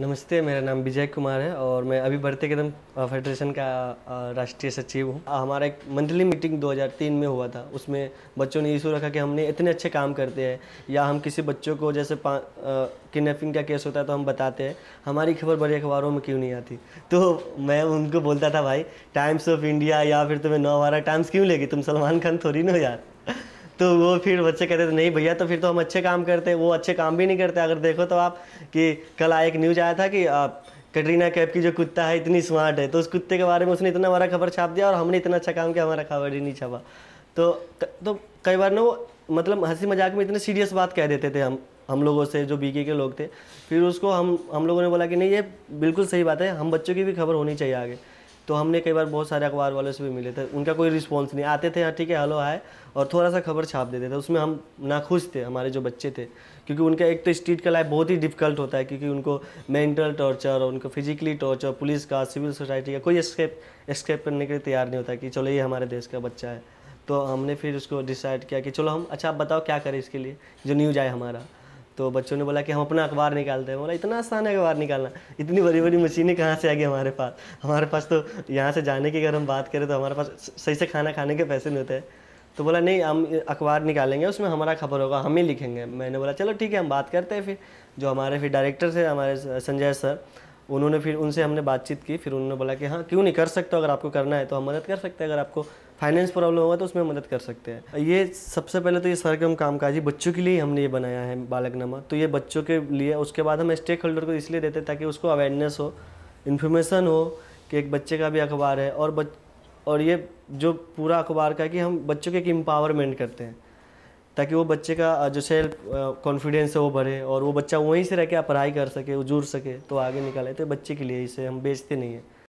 नमस्ते मेरा नाम विजय कुमार है और मैं अभी बढ़ते कदम फेडरेशन का राष्ट्रीय सचिव हूँ हमारा एक मंथली मीटिंग 2003 में हुआ था उसमें बच्चों ने इशू रखा कि हमने इतने अच्छे काम करते हैं या हम किसी बच्चों को जैसे किडनेपिंग का केस होता है तो हम बताते हैं हमारी खबर बड़े अखबारों में क्यों नहीं आती तो मैं उनको बोलता था भाई टाइम्स ऑफ इंडिया या फिर तुम्हें नौ टाइम्स क्यों लेगी तुम सलमान खान थोड़ी ना यार तो वो फिर बच्चे कहते थे नहीं भैया तो फिर तो हम अच्छे काम करते वो अच्छे काम भी नहीं करते अगर देखो तो आप कि कल आया एक न्यूज आया था कि आप कटरीना कैप की जो कुत्ता है इतनी स्मार्ट है तो उस कुत्ते के बारे में उसने इतना बड़ा खबर छाप दिया और हमने इतना अच्छा काम किया हमारा खबर ही नहीं छापा तो तो कई बार ना वो मतलब हंसी मजाक में इतने सीरियस बात कह देते थे हम हम लोगों से जो बीके के लोग थे फिर उसको हम हम लोगों ने बोला कि नहीं ये बिल्कुल सही बात है हम बच्चों की भी खबर होनी चाहिए आगे तो हमने कई बार बहुत सारे अखबार वालों से भी मिले थे उनका कोई रिस्पॉन्स नहीं आते थे हाँ ठीक है हेलो हाय और थोड़ा सा खबर छाप देते थे उसमें हम ना खुश थे हमारे जो बच्चे थे क्योंकि उनका एक तो स्ट्रीट का लाइफ बहुत ही डिफिकल्ट होता है क्योंकि उनको मेंटल टॉर्चर और उनको फिजिकली टॉर्चर पुलिस का सिविल सोसाइटी का कोई स्केप एस्केप करने के लिए तैयार नहीं होता कि चलो ये हमारे देश का बच्चा है तो हमने फिर उसको डिसाइड किया कि चलो हम अच्छा आप बताओ क्या करें इसके लिए जो न्यूज आए हमारा तो बच्चों ने बोला कि हम अपना अखबार निकालते हैं बोला इतना आसान है अखबार निकालना इतनी बड़ी बड़ी मशीनें कहाँ से आ गई हमारे पास हमारे पास तो यहाँ से जाने की अगर हम बात करें तो हमारे पास सही से खाना खाने के पैसे नहीं होते तो बोला नहीं हम अखबार निकालेंगे उसमें हमारा खबर होगा हम ही लिखेंगे मैंने बोला चलो ठीक है हम बात करते हैं फिर जो हमारे फिर डायरेक्टर थे हमारे संजय सर उन्होंने फिर उनसे हमने बातचीत की फिर उन्होंने बोला कि हाँ क्यों नहीं कर सकते अगर आपको करना है तो हम मदद कर सकते हैं अगर आपको फाइनेंस प्रॉब्लम होगा तो उसमें मदद कर सकते हैं ये सबसे पहले तो ये सरगम कामकाजी बच्चों के लिए हमने ये बनाया है बालकनामा तो ये बच्चों के लिए उसके बाद हम स्टेक होल्डर को इसलिए देते हैं ताकि उसको अवेयरनेस हो इन्फॉर्मेशन हो कि एक बच्चे का भी अखबार है और बच और ये जो पूरा अखबार का है कि हम बच्चों के एक एम्पावरमेंट करते हैं ताकि वो बच्चे का जो सेल्फ कॉन्फिडेंस है वो बढ़े और वो बच्चा वहीं से रह के पढ़ाई कर सके वो जुड़ सके तो आगे निकाले तो बच्चे के लिए इसे हम बेचते नहीं है